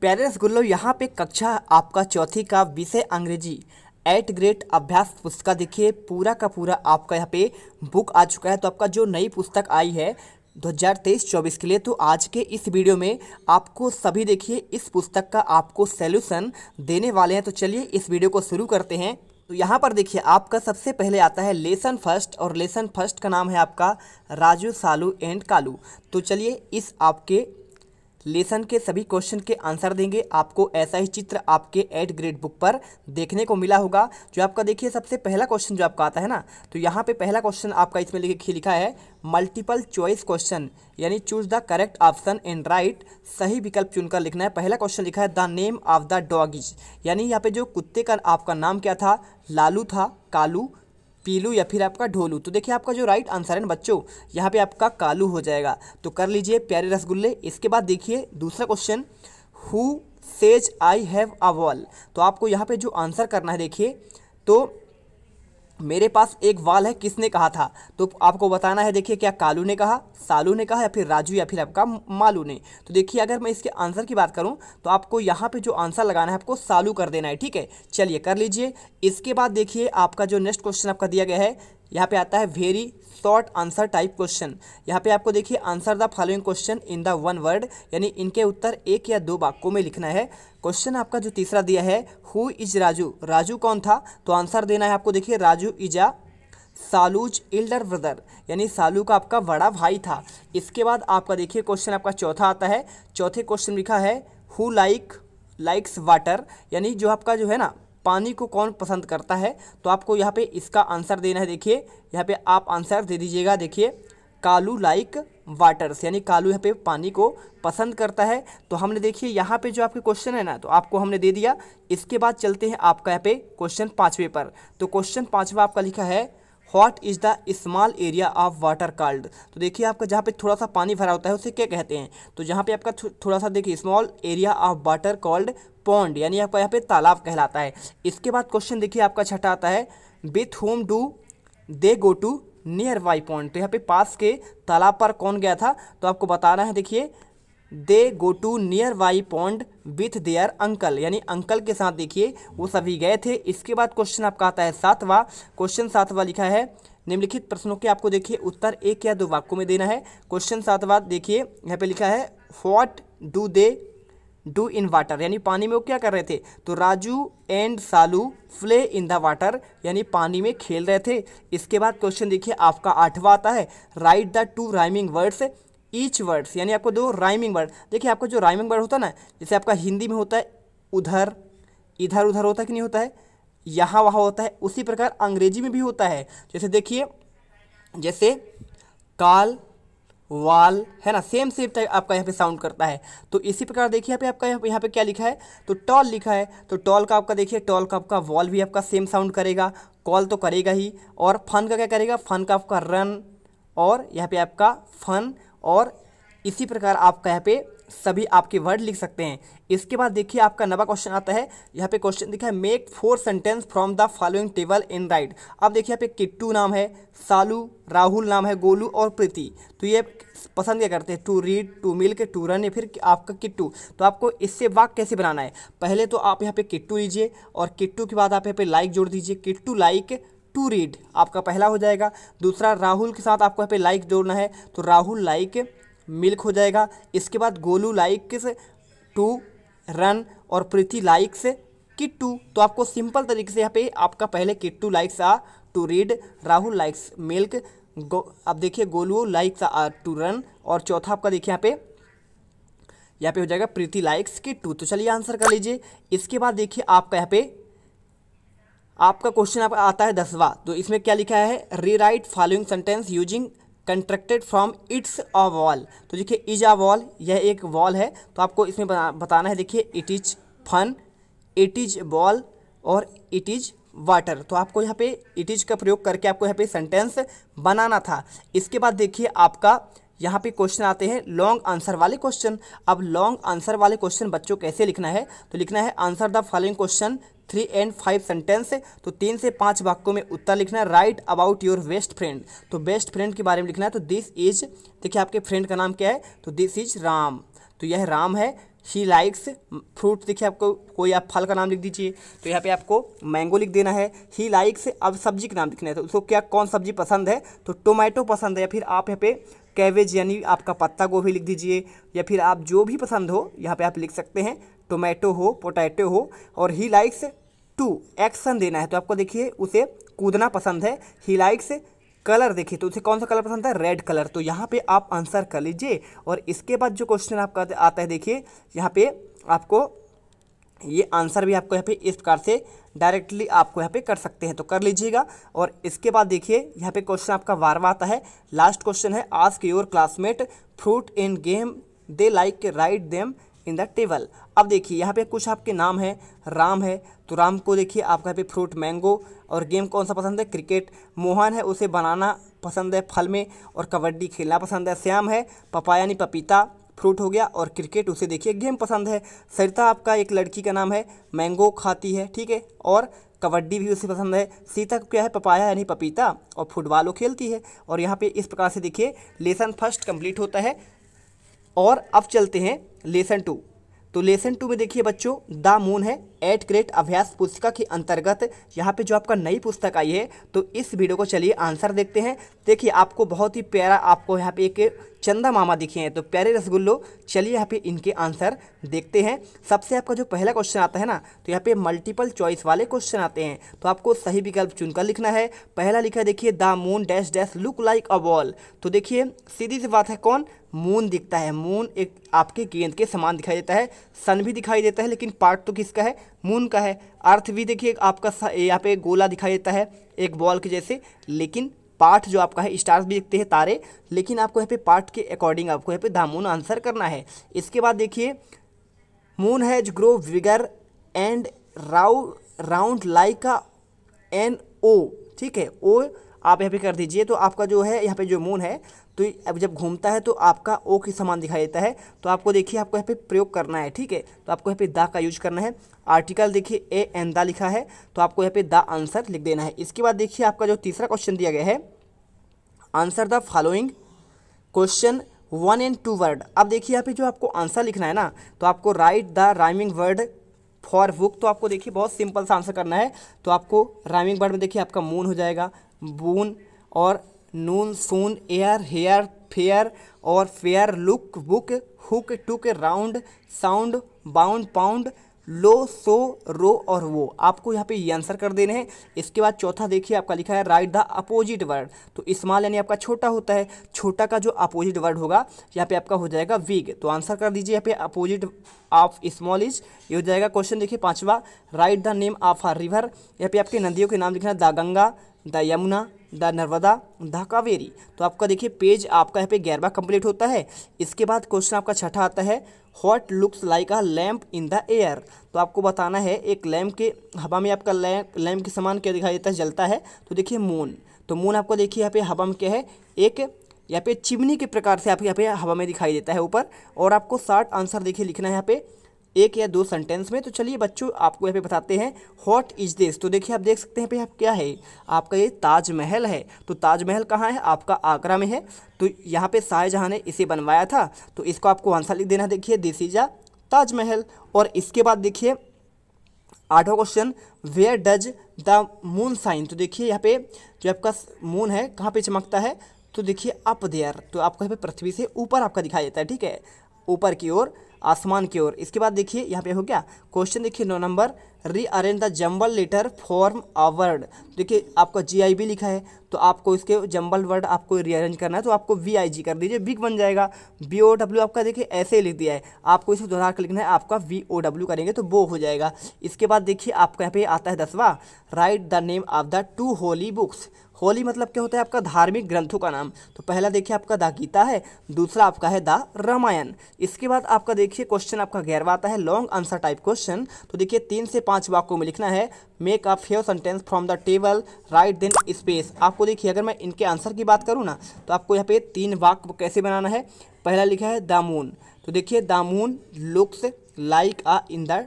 प्यारे रसगुल्लो यहाँ पे कक्षा आपका चौथी का विषय अंग्रेजी एट ग्रेड अभ्यास पुस्तक देखिए पूरा का पूरा आपका यहाँ पे बुक आ चुका है तो आपका जो नई पुस्तक आई है 2023-24 के लिए तो आज के इस वीडियो में आपको सभी देखिए इस पुस्तक का आपको सॉल्यूशन देने वाले हैं तो चलिए इस वीडियो को शुरू करते हैं तो यहाँ पर देखिए आपका सबसे पहले आता है लेसन फर्स्ट और लेसन फर्स्ट का नाम है आपका राजू सालू एंड कालू तो चलिए इस आपके लेसन के सभी क्वेश्चन के आंसर देंगे आपको ऐसा ही चित्र आपके एट ग्रेड बुक पर देखने को मिला होगा जो आपका देखिए सबसे पहला क्वेश्चन जो आपका आता है ना तो यहाँ पे पहला क्वेश्चन आपका इसमें लिखे लिखा है मल्टीपल चॉइस क्वेश्चन यानी choose the correct option and write सही विकल्प चुनकर लिखना है पहला क्वेश्चन लिखा है the name of the doggies यानी यहाँ पे जो कुत्ते का आपका नाम क्या था लालू था कालू पीलू या फिर आपका ढोलू तो देखिए आपका जो राइट आंसर है ना बच्चों यहाँ पे आपका कालू हो जाएगा तो कर लीजिए प्यारे रसगुल्ले इसके बाद देखिए दूसरा question who says I have a wall तो आपको यहाँ पे जो आंसर करना है देखिए तो मेरे पास एक वाल है किसने कहा था तो आपको बताना है देखिए क्या कालू ने कहा सालू ने कहा या फिर राजू या फिर आपका मालू ने तो देखिए अगर मैं इसके आंसर की बात करूं तो आपको यहाँ पे जो आंसर लगाना है आपको सालू कर देना है ठीक है चलिए कर लीजिए इसके बाद देखिए आपका जो नेक्स्ट क्वेश्चन आपका दिया गया है यहाँ पे आता है very short answer type question यहाँ पे आपको देखिए answer the following question in the one word यानी इनके उत्तर एक या दो वाक्यों में लिखना है क्वेश्चन आपका जो तीसरा दिया है हु इज राजू राजू कौन था तो आंसर देना है आपको देखिए Raju is a Salu's elder brother यानी सालू का आपका बड़ा भाई था इसके बाद आपका देखिए क्वेश्चन आपका चौथा आता है चौथे क्वेश्चन लिखा है हु लाइक लाइक्स वाटर यानी जो आपका जो है ना पानी को कौन पसंद करता है तो आपको यहाँ पे इसका आंसर देना है देखिए यहाँ पे आप आंसर दे दीजिएगा देखिए कालू लाइक वाटर्स यानी कालू यहाँ पे पानी को पसंद करता है तो हमने देखिए यहाँ पे जो आपके क्वेश्चन है ना तो आपको हमने दे दिया इसके बाद चलते हैं आपका यहाँ पे क्वेश्चन पाँचवें पर तो क्वेश्चन पाँचवा आपका लिखा है what is the small area of water called तो देखिए आपका जहाँ पे थोड़ा सा पानी भरा होता है उसे क्या कहते हैं तो जहाँ पे आपका थोड़ा सा देखिए small area of water called pond यानी आपका यहाँ पे तालाब कहलाता है इसके बाद क्वेश्चन देखिए आपका छठा आता है with whom do they go to nearby point तो यहाँ पे पास के तालाब पर कौन गया था तो आपको बताना है देखिए they go to nearby pond with their uncle यानी अंकल के साथ देखिए वो सभी गए थे इसके बाद क्वेश्चन आपका आता है सातवां क्वेश्चन सातवा लिखा है निम्नलिखित प्रश्नों के आपको देखिए उत्तर एक या दो वाक्यों में देना है क्वेश्चन सातवा देखिए यहाँ पे लिखा है what do they do in water यानी पानी में वो क्या कर रहे थे तो Raju and Salu play in the water यानी पानी में खेल रहे थे इसके बाद क्वेश्चन देखिए आपका आठवा आता है write the two rhyming words each words यानी आपको दो राइमिंग वर्ड देखिए आपका जो राइमिंग वर्ड होता है ना जैसे आपका हिंदी में होता है उधर इधर उधर होता है कि नहीं होता है यहाँ वहाँ होता है उसी प्रकार अंग्रेजी में भी होता है जैसे देखिए जैसे काल वाल है ना सेम सेम टाइप आपका यहाँ पे साउंड करता है तो इसी प्रकार देखिए यहाँ पे आपका यहाँ पे क्या लिखा है तो टॉल लिखा है तो टॉल का आपका देखिए टॉल का आपका वॉल भी आपका सेम साउंड करेगा कॉल तो करेगा ही और फन का क्या करेगा फन का आपका रन और यहाँ पे आपका फन और इसी प्रकार आपका यहाँ पे सभी आपके वर्ड लिख सकते हैं इसके बाद देखिए आपका नवा क्वेश्चन आता है यहाँ पे क्वेश्चन है make four sentence from the following table and write अब देखिए यहाँ पे किट्टू नाम है सालू राहुल नाम है गोलू और प्रीति तो ये पसंद क्या करते हैं to read to milk to run या फिर आपका किट्टू तो आपको इससे वाक कैसे बनाना है पहले तो आप यहाँ पे किट्टू लीजिए और किट्टू के बाद आप यहाँ पे लाइक जोड़ दीजिए किट्टू लाइक टू रीड आपका पहला हो जाएगा दूसरा राहुल के साथ आपको यहाँ पे लाइक जोड़ना है तो राहुल लाइक मिल्क हो जाएगा इसके बाद गोलू लाइक टू रन और पृथ्वी लाइक से टू तो आपको सिंपल तरीके से यहाँ पे आपका पहले Kit to likes a to read Rahul likes milk go अब देखिए Golu likes a to run और चौथा आपका देखिए यहाँ पे यहाँ पे हो जाएगा प्रीति लाइक्स की टू तो चलिए आंसर कर लीजिए इसके बाद देखिए आपका यहाँ पे आपका क्वेश्चन आपका आता है दसवा तो इसमें क्या लिखा है rewrite following sentence using contracted from it's a wall तो देखिए इज अ वॉल यह एक वॉल है तो आपको इसमें बताना है देखिए it is fun it is ball और इट इज वाटर तो आपको यहाँ पे इट इज का प्रयोग करके आपको यहाँ पे सेंटेंस बनाना था इसके बाद देखिए आपका यहाँ पे क्वेश्चन आते हैं लॉन्ग आंसर वाले क्वेश्चन अब लॉन्ग आंसर वाले क्वेश्चन बच्चों कैसे लिखना है तो लिखना है answer the following question three and five sentence तो तीन से पाँच वाक्यों में उत्तर लिखना है write about your best friend तो बेस्ट फ्रेंड के बारे में लिखना है तो दिस इज देखिए आपके फ्रेंड का नाम क्या है तो दिस इज राम तो यह राम है ही लाइक्स फ्रूट देखिए आपको कोई आप फल का नाम लिख दीजिए तो यहाँ पे आपको मैंगो लिख देना है ही लाइक्स अब सब्जी का नाम लिखना है तो उसको क्या कौन सब्जी पसंद है तो टोमेटो पसंद है या फिर आप यहाँ पे कैवेज यानी आपका पत्ता गोभी लिख दीजिए या फिर आप जो भी पसंद हो यहाँ पे आप लिख सकते हैं टोमेटो हो पोटैटो हो और ही लाइक्स टू एक्शन देना है तो आपको देखिए उसे कूदना पसंद है ही लाइक्स कलर देखिए तो उसे कौन सा कलर पसंद है रेड कलर तो यहाँ पे आप आंसर कर लीजिए और इसके बाद जो क्वेश्चन आपका आता है देखिए यहाँ पे आपको ये आंसर भी आपको यहाँ पे इस प्रकार से डायरेक्टली आपको यहाँ पे कर सकते हैं तो कर लीजिएगा और इसके बाद देखिए यहाँ पे क्वेश्चन आपका बारवा आता है लास्ट क्वेश्चन है ask your classmate fruit in game they like write them in the table अब देखिए यहाँ पे कुछ आपके नाम है राम है तो राम को देखिए आपका यहाँ पे फ्रूट मैंगो और गेम कौन सा पसंद है क्रिकेट मोहन है उसे बनाना पसंद है फल में और कबड्डी खेलना पसंद है श्याम है पपाया यानी पपीता फ्रूट हो गया और क्रिकेट उसे देखिए गेम पसंद है सरिता आपका एक लड़की का नाम है मैंगो खाती है ठीक है और कबड्डी भी उसे पसंद है सीता क्या है पपाया यानी पपीता और फुटबॉल वो खेलती है और यहाँ पे इस प्रकार से देखिए लेसन फर्स्ट कंप्लीट होता है और अब चलते हैं लेसन टू तो लेसन टू में देखिए बच्चों द मून है एट ग्रेट अभ्यास पुस्तिका के अंतर्गत यहाँ पे जो आपका नई पुस्तक आई है तो इस वीडियो को चलिए आंसर देखते हैं देखिए आपको बहुत ही प्यारा आपको यहाँ पे एक चंदा मामा दिखे हैं तो प्यारे रसगुल्लो चलिए यहाँ पे इनके आंसर देखते हैं सबसे आपका जो पहला क्वेश्चन आता है ना तो यहाँ पे मल्टीपल चॉइस वाले क्वेश्चन आते हैं तो आपको सही विकल्प चुनकर लिखना है पहला लिखा है देखिए the moon dash dash look like a ball तो देखिए सीधी सी बात है कौन मून दिखता है मून एक आपके गेंद के समान दिखाई देता है सन भी दिखाई देता है लेकिन पार्ट तो किसका है मून का है अर्थ भी देखिए आपका यहाँ पे गोला दिखाई देता है एक बॉल के जैसे लेकिन पार्ट जो आपका है स्टार्स भी दिखते हैं तारे लेकिन आपको यहाँ पे पार्ट के अकॉर्डिंग आपको यहाँ पे दामून आंसर करना है इसके बाद देखिए moon has grow bigger and राउ राउंड लाइक एन ओ ठीक है ओ आप यहाँ पे कर दीजिए तो आपका जो है यहाँ पे जो मून है तो अब जब घूमता है तो आपका ओ के समान दिखाई देता है तो आपको देखिए आपको यहाँ पे प्रयोग करना है ठीक है तो आपको यहाँ पे दा का यूज करना है आर्टिकल देखिए ए एन दा लिखा है तो आपको यहाँ पे दा आंसर लिख देना है इसके बाद देखिए आपका जो तीसरा क्वेश्चन दिया गया है answer the following question one and two word अब देखिए यहाँ पे जो आपको आंसर लिखना है ना तो आपको write the rhyming word for book तो आपको देखिए बहुत सिंपल सा आंसर करना है तो आपको राइमिंग वर्ड में देखिए आपका मून हो जाएगा बून और noon soon air hair fair और fair look book hook took round sound bound pound low so row और वो आपको यहाँ पे ये आंसर कर देने हैं इसके बाद चौथा देखिए आपका लिखा है राइट द अपोजिट वर्ड तो इस्माल यानी आपका छोटा होता है छोटा का जो अपोजिट वर्ड होगा यहाँ पे आपका हो जाएगा वीग तो आंसर कर दीजिए यहाँ पे अपोजिट ऑफ स्मॉल इज ये हो जाएगा क्वेश्चन देखिए पाँचवा write the name of a river यहाँ पे आपके नदियों के नाम लिखना the Ganga the Yamuna the Narmada the Kaveri तो आपका देखिए पेज आपका यहाँ पे ग्यारहवा कंप्लीट होता है इसके बाद क्वेश्चन आपका छठा आता है what looks like a lamp in the air तो आपको बताना है एक लैम्प के हवा में आपका लैम्प लैम्प के समान क्या दिखाई देता है जलता है तो देखिए मून तो मून आपको देखिए यहाँ पे हवा में क्या है एक यहाँ पे चिमनी के प्रकार से आपके यहाँ पे हवा में दिखाई देता है ऊपर और आपको शार्ट आंसर देखिए लिखना है यहाँ पे एक या दो सेंटेंस में तो चलिए बच्चों आपको यहाँ पे बताते हैं हॉट इज दिस तो देखिए आप देख सकते हैं पे आप क्या है आपका ये ताजमहल है तो ताजमहल कहाँ है आपका आगरा में है तो यहाँ पे शाहजहाँ ने इसे बनवाया था तो इसको आपको आंसर लिख देना देखिए दिस इज अ ताजमहल और इसके बाद देखिए आठवा question where does the moon shine तो देखिए यहाँ पे जो आपका मून है कहाँ पे चमकता है तो देखिए अप देयर तो आपको यहाँ पे पृथ्वी से ऊपर आपका दिखाई देता है ठीक है ऊपर की ओर आसमान की ओर इसके बाद देखिए यहाँ पे हो गया क्वेश्चन देखिए नौ number rearrange the jumble letter form a word देखिए आपका जी आई बी लिखा है तो आपको इसके जम्बल वर्ड आपको रीअरेंज करना है तो आपको वी आई जी कर दीजिए बिग बन जाएगा बी ओ डब्ल्यू आपका देखिए ऐसे ही लिख दिया है आपको इसे दोहरा कर लिखना है आपका वी ओ डब्ल्यू करेंगे तो वो हो जाएगा इसके बाद देखिए आपका यहाँ पे आता है दसवा write the name of the two holy books holy मतलब क्या होता है आपका धार्मिक ग्रंथों का नाम तो पहला देखिए आपका द गीता है दूसरा आपका है द रामायण इसके बाद आपका देखिए देखिए क्वेश्चन आपका गहरवा आता है लॉन्ग आंसर टाइप क्वेश्चन तो देखिए तीन से पांच वाक्यों में लिखना है make a fair sentence from the table write then space आपको देखिए अगर मैं इनके आंसर की बात करूँ ना तो आपको यहाँ पे तीन वाक्य कैसे बनाना है पहला लिखा है दामून तो देखिए the moon looks like a in the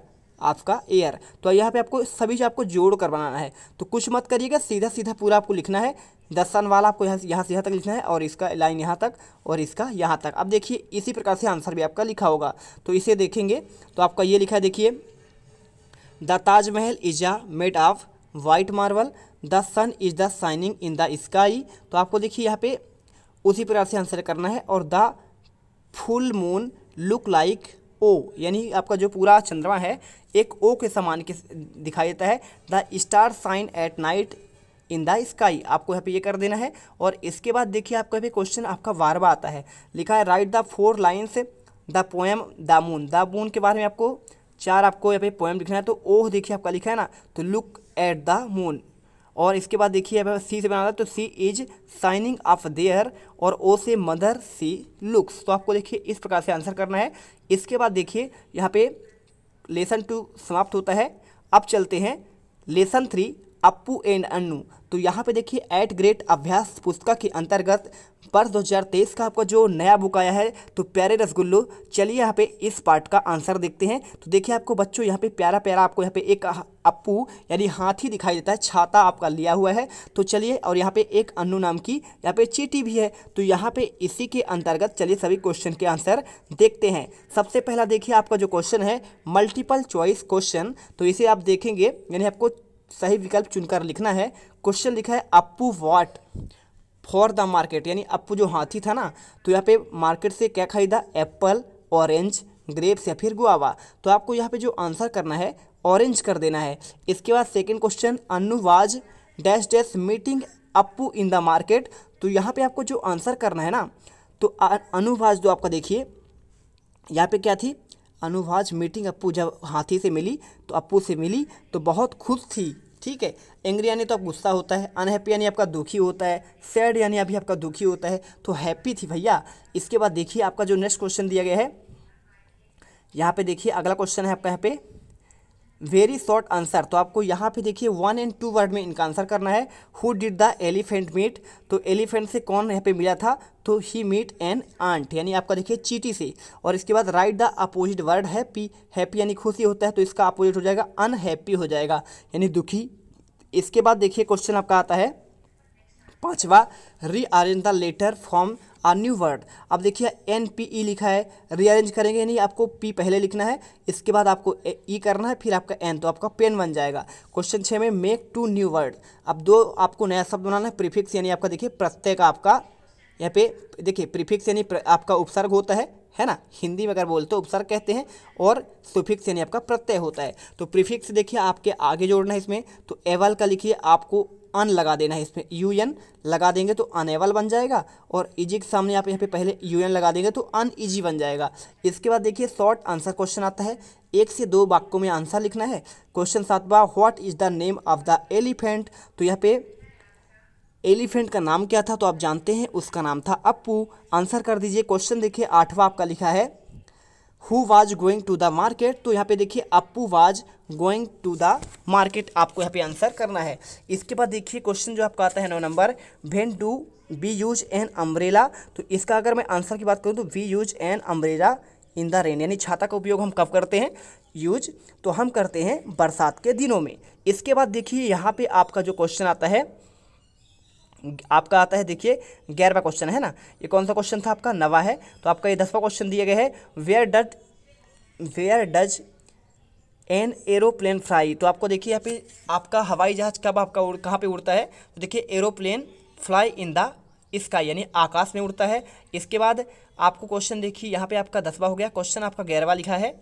आपका एयर तो यहाँ पे आपको सभी जो आपको जोड़ कर बनाना है तो कुछ मत करिएगा सीधा सीधा पूरा आपको लिखना है दस सन वाला आपको यहाँ यहाँ से यहाँ तक लिखना है और इसका लाइन यहाँ तक और इसका यहाँ तक अब देखिए इसी प्रकार से आंसर भी आपका लिखा होगा तो इसे देखेंगे तो आपका ये लिखा है देखिए the Taj Mahal is a made of white marble the sun is the shining in the sky तो आपको देखिए यहाँ पे उसी प्रकार से आंसर करना है और the full moon look like O यानी आपका जो पूरा चंद्रमा है एक ओ के समान के दिखाई देता है the star shine at night in the sky आपको यहाँ पे ये कर देना है और इसके बाद देखिए आपका यहाँ पे क्वेश्चन आपका बार बार आता है लिखा है write the four lines the poem the moon the moon के बारे में आपको चार आपको यहाँ पे पोएम लिखना है तो ओह देखिए आपका लिखा है ना तो लुक एट द मून और इसके बाद देखिए अब सी से बना रहा तो she is shining of there और ओ से मदर सी लुक्स तो आपको देखिए इस प्रकार से आंसर करना है इसके बाद देखिए यहाँ पे लेसन टू समाप्त होता है अब चलते हैं lesson three Appu and Annu तो यहाँ पे देखिए एट ग्रेट अभ्यास पुस्तक के अंतर्गत वर्ष 2023 का आपका जो नया बुक आया है तो प्यारे रसगुल्लो चलिए यहाँ पे इस पार्ट का आंसर देखते हैं तो देखिए आपको बच्चों यहाँ पे प्यारा प्यारा आपको यहाँ पे एक अप्पू यानी हाथी दिखाई देता है छाता आपका लिया हुआ है तो चलिए और यहाँ पे एक अन्नू नाम की यहाँ पे चीटी भी है तो यहाँ पे इसी के अंतर्गत चलिए सभी क्वेश्चन के आंसर देखते हैं सबसे पहला देखिए आपका जो क्वेश्चन है मल्टीपल चॉइस क्वेश्चन तो इसे आप देखेंगे यानी आपको सही विकल्प चुनकर लिखना है क्वेश्चन लिखा है Appu what for the market यानी अप्पू जो हाथी था ना तो यहाँ पे मार्केट से क्या खरीदा एप्पल ऑरेंज ग्रेप्स या फिर गुआवा तो आपको यहाँ पे जो आंसर करना है ऑरेंज कर देना है इसके बाद second question Annu was dash dash meeting Appu in the market तो यहाँ पे आपको जो आंसर करना है ना तो अनुवाज जो आपका देखिए यहाँ पे क्या थी अनुभाज मीटिंग अप्पू जब हाथी से मिली तो अप्पू से मिली तो बहुत खुश थी ठीक है एंग्री यानी तो आप गुस्सा होता है अनहैप्पी यानी आपका दुखी होता है सैड यानी अभी आपका दुखी होता है तो हैप्पी थी भैया इसके बाद देखिए आपका जो नेक्स्ट क्वेश्चन दिया गया है यहाँ पे देखिए अगला क्वेश्चन है आपका यहाँ पे वेरी शॉर्ट आंसर तो आपको यहाँ पे देखिए वन एंड टू वर्ड में इनका आंसर करना है who did the elephant meet तो एलिफेंट से कौन यहाँ पे मिला था तो ही मीट एन आंट यानी आपका देखिए चीटी से और इसके बाद write the opposite word happy happy यानी खुशी होता है तो इसका अपोजिट हो जाएगा अनहैप्पी हो जाएगा यानी दुखी इसके बाद देखिए क्वेश्चन आपका आता है पांचवा rearrange the letter form a new word अब देखिए एन पी ई लिखा है रीअरेंज करेंगे यानी आपको पी पहले लिखना है इसके बाद आपको ई e, e करना है फिर आपका एन तो आपका पेन बन जाएगा क्वेश्चन छः में मेक टू न्यू वर्ड अब दो आपको नया शब्द बनाना है प्रीफिक्स यानी आपका देखिए प्रत्येक आपका यहाँ पे देखिए प्रीफिक्स यानी आपका उपसर्ग होता है है ना हिंदी में अगर बोलते हो उपसर्ग कहते हैं और सुफिक्स यानी आपका प्रत्यय होता है तो प्रीफिक्स देखिए आपके आगे जोड़ना है इसमें तो एवल का लिखिए आपको अन लगा देना है इसमें यू एन लगा देंगे तो अनेबल बन जाएगा और इजी के सामने आप यहाँ पे पहले यू एन लगा देंगे तो अन ईजी बन जाएगा इसके बाद देखिए शॉर्ट आंसर क्वेश्चन आता है एक से दो वाक्यों में आंसर लिखना है क्वेश्चन सातवा what is the name of the elephant तो यहाँ पे एलिफेंट का नाम क्या था तो आप जानते हैं उसका नाम था अपू आंसर कर दीजिए क्वेश्चन देखिए आठवां आपका लिखा है who was going to the market तो यहाँ पे देखिए अपू was going to the market आपको यहाँ पे आंसर करना है इसके बाद देखिए क्वेश्चन जो आपका आता है नौ number when do we use an umbrella तो इसका अगर मैं आंसर की बात करूँ तो we use an umbrella in the rain यानी छाता का उपयोग हम कब करते हैं यूज तो हम करते हैं बरसात के दिनों में इसके बाद देखिए यहाँ पे आपका जो क्वेश्चन आता है आपका आता है देखिए ग्यारहवा क्वेश्चन है ना ये कौन सा क्वेश्चन था आपका नवा है तो आपका ये दसवा क्वेश्चन दिया गया है where does where does an aeroplane fly तो आपको देखिए यहाँ पे आपका हवाई जहाज़ कब आपका उड़ कहाँ पे उड़ता है तो देखिए aeroplane fly in the sky यानी आकाश में उड़ता है इसके बाद आपको क्वेश्चन देखिए यहाँ पे आपका दसवा हो गया क्वेश्चन आपका ग्यारहवा लिखा है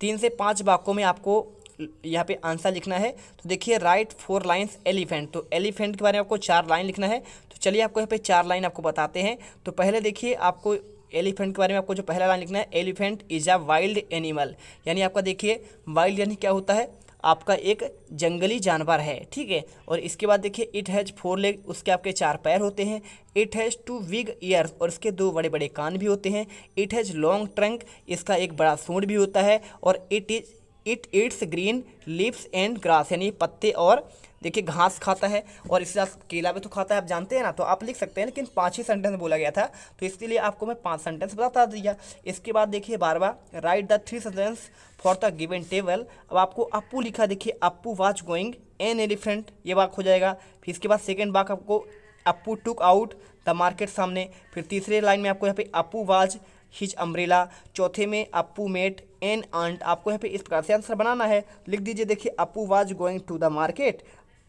तीन से पाँच वाक्यों में आपको यहाँ पे आंसर लिखना है तो देखिए राइट फोर लाइंस एलिफेंट तो एलिफेंट के बारे में आपको चार लाइन लिखना है तो चलिए आपको यहाँ पे चार लाइन आपको बताते हैं तो पहले देखिए आपको एलिफेंट के बारे में आपको जो पहला लाइन लिखना है elephant is a wild animal यानी आपका देखिए वाइल्ड यानी क्या होता है आपका एक जंगली जानवर है ठीक है और इसके बाद देखिए इट हैज़ फोर लेग उसके आपके चार पैर होते हैं it has two big ears और इसके दो बड़े बड़े कान भी होते हैं इट हैज़ लॉन्ग ट्रंक इसका एक बड़ा सूंड भी होता है और it is it it's green leaves and grass यानी पत्ते और देखिए घास खाता है और इसके साथ केला भी तो खाता है आप जानते हैं ना तो आप लिख सकते हैं लेकिन पाँच ही सेंटेंस बोला गया था तो इसके लिए आपको मैं पाँच सेंटेंस बता दिया इसके बाद देखिए बार बार write the three sentence for the given table अब आपको अपू लिखा देखिए Apu was going an elephant ये वाक हो जाएगा फिर इसके बाद सेकेंड वाक आपको Apu took out the market सामने फिर तीसरे लाइन में आपको यहाँ पे अपू वाज हिज अम्ब्रेला चौथे में अपू मेट एन आंट आपको यहाँ पे इस प्रकार से आंसर बनाना है लिख दीजिए देखिए अपू was going to the market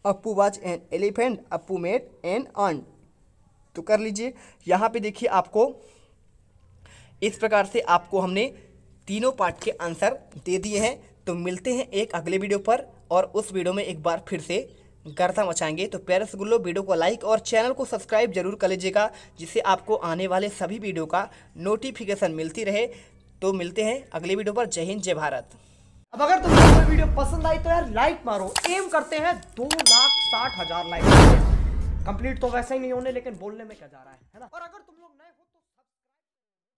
Apu was an elephant Apu met an ant तो कर लीजिए यहाँ पे देखिए आपको इस प्रकार से आपको हमने तीनों पार्ट के आंसर दे दिए हैं तो मिलते हैं एक अगले वीडियो पर और उस वीडियो में एक बार फिर से गर्दा मचाएंगे तो पेरेंट्स गुल्लो वीडियो को लाइक और चैनल को सब्सक्राइब जरूर कर लीजिएगा जिससे आपको आने वाले सभी वीडियो का नोटिफिकेशन मिलती रहे तो मिलते हैं अगले वीडियो पर जय हिंद जय भारत अब अगर तुम्हें तो वीडियो पसंद आई तो यार लाइक मारो एम करते हैं दो लाख साठ हजार लाइक कंप्लीट तो वैसे ही नहीं होने लेकिन बोलने में क्या जा रहा है ना और अगर तुम लोग